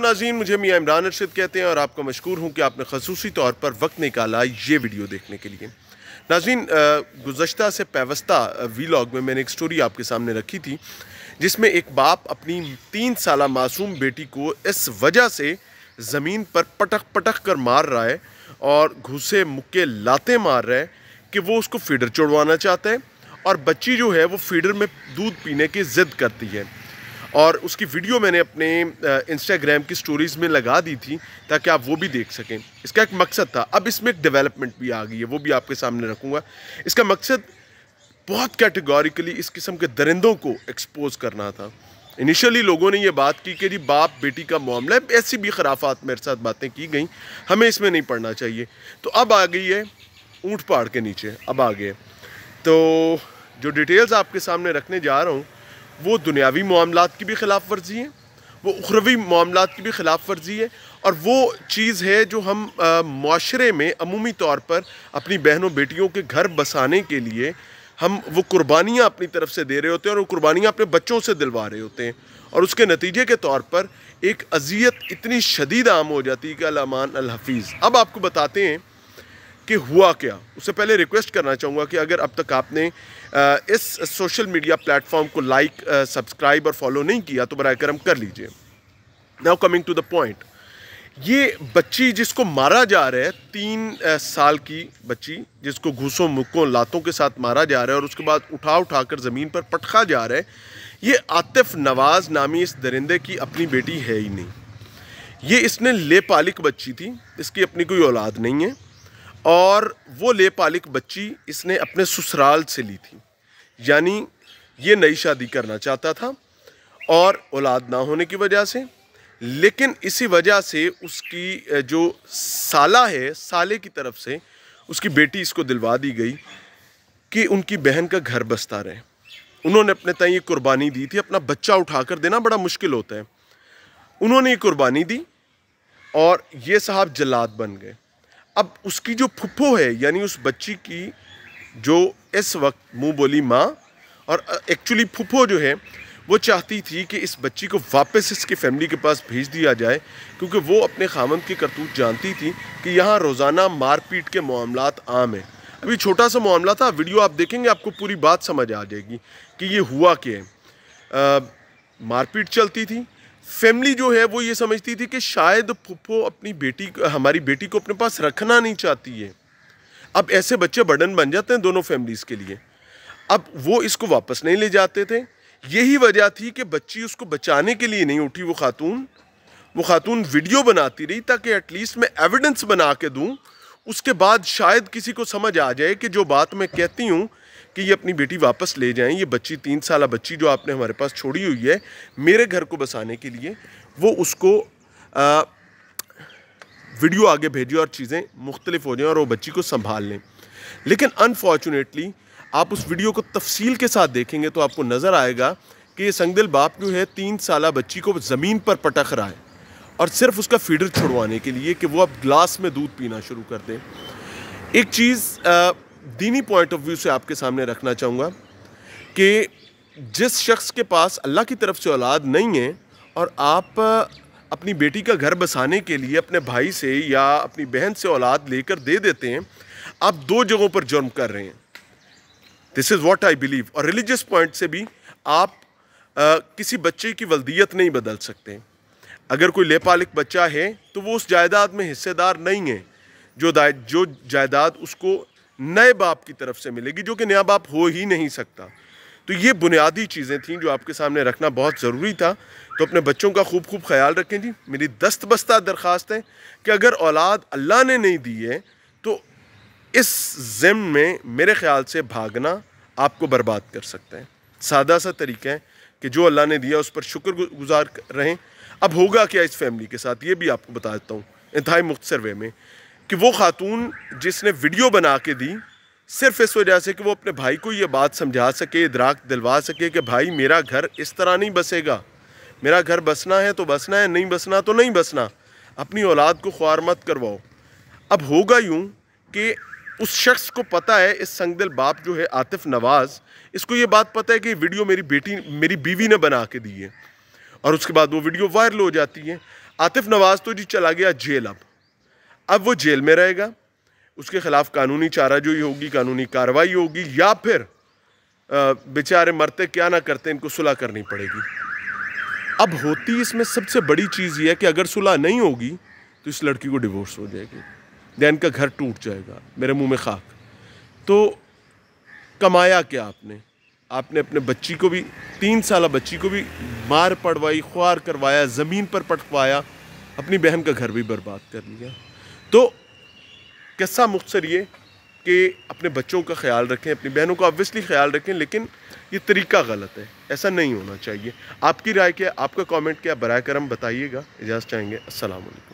नाजीन मुझे मियाँ इमरान अरशद कहते हैं और आपका मशहूर हूँ कि आपने खसूसी तौर पर वक्त निकाला ये वीडियो देखने के लिए नाजीन गुज्त से पैवस्ता वीलॉग में मैंने एक स्टोरी आपके सामने रखी थी जिसमें एक बाप अपनी तीन साल मासूम बेटी को इस वजह से ज़मीन पर पटक पटक कर मार रहा है और घुसे मुक्के लाते मार रहा है कि वो उसको फीडर चढ़वाना चाहता है और बच्ची जो है वो फीडर में दूध पीने की ज़िद करती है और उसकी वीडियो मैंने अपने इंस्टाग्राम की स्टोरीज़ में लगा दी थी ताकि आप वो भी देख सकें इसका एक मकसद था अब इसमें एक डेवलपमेंट भी आ गई है वो भी आपके सामने रखूँगा इसका मकसद बहुत कैटेगोरिकली इस किस्म के दरिंदों को एक्सपोज करना था इनिशियली लोगों ने यह बात की कि जी बाप बेटी का मामला है ऐसी भी खराफात मेरे साथ बातें की गई हमें इसमें नहीं पढ़ना चाहिए तो अब आ गई है ऊँट पहाड़ के नीचे अब आ गए तो जो डिटेल्स आपके सामने रखने जा रहा हूँ वो दुनियावी मामला की भी खिलाफ वर्जी है वो उखरवी मामला की भी खिलाफ वर्जी है और वो चीज़ है जो हम माशरे में अमूमी तौर पर अपनी बहनों बेटियों के घर बसाने के लिए हम वो कुर्बानियाँ अपनी तरफ से दे रहे होते हैं और वो कुर्बानियाँ अपने बच्चों से दिलवा रहे होते हैं और उसके नतीजे के तौर पर एक अजियत इतनी शदीद आम हो जाती है कि अमान अलहफीज़ अब आपको बताते हैं कि हुआ क्या उससे पहले रिक्वेस्ट करना चाहूँगा कि अगर अब तक आपने इस सोशल मीडिया प्लेटफॉर्म को लाइक सब्सक्राइब और फॉलो नहीं किया तो बर करम कर लीजिए now coming to the point ये बच्ची जिसको मारा जा रहा है तीन साल की बच्ची जिसको घूसों मुक्कों लातों के साथ मारा जा रहा है और उसके बाद उठा उठा कर ज़मीन पर पटखा जा रहा है ये आतिफ नवाज़ नामी इस दरिंदे की अपनी बेटी है ही नहीं ये इसने लेपालिक बच्ची थी इसकी अपनी कोई औलाद नहीं है और वो ले पालिक बच्ची इसने अपने ससुराल से ली थी यानी ये नई शादी करना चाहता था और औलाद ना होने की वजह से लेकिन इसी वजह से उसकी जो साला है साले की तरफ से उसकी बेटी इसको दिलवा दी गई कि उनकी बहन का घर बसता रहे उन्होंने अपने तय ये कुर्बानी दी थी अपना बच्चा उठा कर देना बड़ा मुश्किल होता है उन्होंने ये कुर्बानी दी और ये साहब जलाद बन गए अब उसकी जो फुप्पो है यानी उस बच्ची की जो इस वक्त मुँह बोली माँ और एक्चुअली फुप्पो जो है वो चाहती थी कि इस बच्ची को वापस इसके फैमिली के पास भेज दिया जाए क्योंकि वो अपने खामन की करतूत जानती थी कि यहाँ रोज़ाना मारपीट के मामला आम हैं अभी छोटा सा मामला था वीडियो आप देखेंगे आपको पूरी बात समझ आ जाएगी कि ये हुआ क्या है मारपीट चलती थी फैमिली जो है वो ये समझती थी कि शायद फुफो अपनी बेटी हमारी बेटी को अपने पास रखना नहीं चाहती है अब ऐसे बच्चे बर्डन बन जाते हैं दोनों फैमिलीज़ के लिए अब वो इसको वापस नहीं ले जाते थे यही वजह थी कि बच्ची उसको बचाने के लिए नहीं उठी वो खातून वो खातून वीडियो बनाती रही ताकि एटलीस्ट मैं एविडेंस बना के दूँ उसके बाद शायद किसी को समझ आ जाए कि जो बात मैं कहती हूँ कि ये अपनी बेटी वापस ले जाएं ये बच्ची तीन साल बच्ची जो आपने हमारे पास छोड़ी हुई है मेरे घर को बसाने के लिए वो उसको आ, वीडियो आगे भेजिए और चीज़ें मुख्तलिफ हो जाएँ और वो बच्ची को संभाल लें लेकिन अनफॉर्चुनेटली आप उस वीडियो को तफसील के साथ देखेंगे तो आपको नज़र आएगा कि ये संगदिल बाप जो है तीन साल बच्ची को ज़मीन पर पटक रहा है और सिर्फ उसका फीडर छुड़वाने के लिए कि वो अब ग्लास में दूध पीना शुरू कर दें एक चीज़ दीनी पॉइंट ऑफ व्यू से आपके सामने रखना चाहूँगा कि जिस शख्स के पास अल्लाह की तरफ से औलाद नहीं है और आप अपनी बेटी का घर बसाने के लिए अपने भाई से या अपनी बहन से औलाद लेकर दे देते हैं आप दो जगहों पर जुर्म कर रहे हैं this is what I believe और रिलीजियस पॉइंट से भी आप आ, किसी बच्चे की वल्दियत नहीं बदल सकते अगर कोई लेपालिक बच्चा है तो वो उस जायदाद में हिस्सेदार नहीं है जो जो जायदाद उसको नए बाप की तरफ से मिलेगी जो कि नया बाप हो ही नहीं सकता तो ये बुनियादी चीज़ें थी जो आपके सामने रखना बहुत ज़रूरी था तो अपने बच्चों का खूब खूब ख्याल रखें जी मेरी दस्त बस्ता दरख्वास्त है कि अगर औलाद अल्लाह ने नहीं दी है तो इस जिम में मेरे ख्याल से भागना आपको बर्बाद कर सकता है सादा सा तरीका है कि जो अल्लाह ने दिया उस पर शुक्र गुजार रहें अब होगा क्या इस फैमिली के साथ ये भी आपको बता देता हूँ इंतहाई मुख्तर वे में कि वो खातून जिसने वीडियो बना के दी सिर्फ इस वजह से कि वो अपने भाई को ये बात समझा सके इधराक दिलवा सके कि भाई मेरा घर इस तरह नहीं बसेगा मेरा घर बसना है तो बसना है नहीं बसना तो नहीं बसना अपनी औलाद को ख्वार मत करवाओ अब होगा यूँ कि उस शख्स को पता है इस संगदिल बाप जो है आतिफ नवाज़ इसको ये बात पता है कि वीडियो मेरी बेटी मेरी बीवी ने बना के दी है और उसके बाद वो वीडियो वायरल हो जाती है आतिफ नवाज़ तो जी चला गया जेल अब अब वो जेल में रहेगा उसके ख़िलाफ़ कानूनी चाराजोई होगी कानूनी कार्रवाई होगी या फिर बेचारे मरते क्या ना करते इनको सुलह करनी पड़ेगी अब होती इसमें सबसे बड़ी चीज़ यह है कि अगर सुलह नहीं होगी तो इस लड़की को डिवोर्स हो जाएगी दैन का घर टूट जाएगा मेरे मुंह में खाक तो कमाया क्या आपने आपने अपने बच्ची को भी तीन साल बच्ची को भी मार पड़वाई ख्वार करवाया ज़मीन पर पटवाया अपनी बहन का घर भी बर्बाद कर लिया तो कैसा मुख्तर ये कि अपने बच्चों का ख्याल रखें अपनी बहनों का ऑब्वियसली ख्याल रखें लेकिन ये तरीका गलत है ऐसा नहीं होना चाहिए आपकी राय क्या आपका कमेंट क्या बर करम बताइएगा इजाज़त चाहेंगे असलकम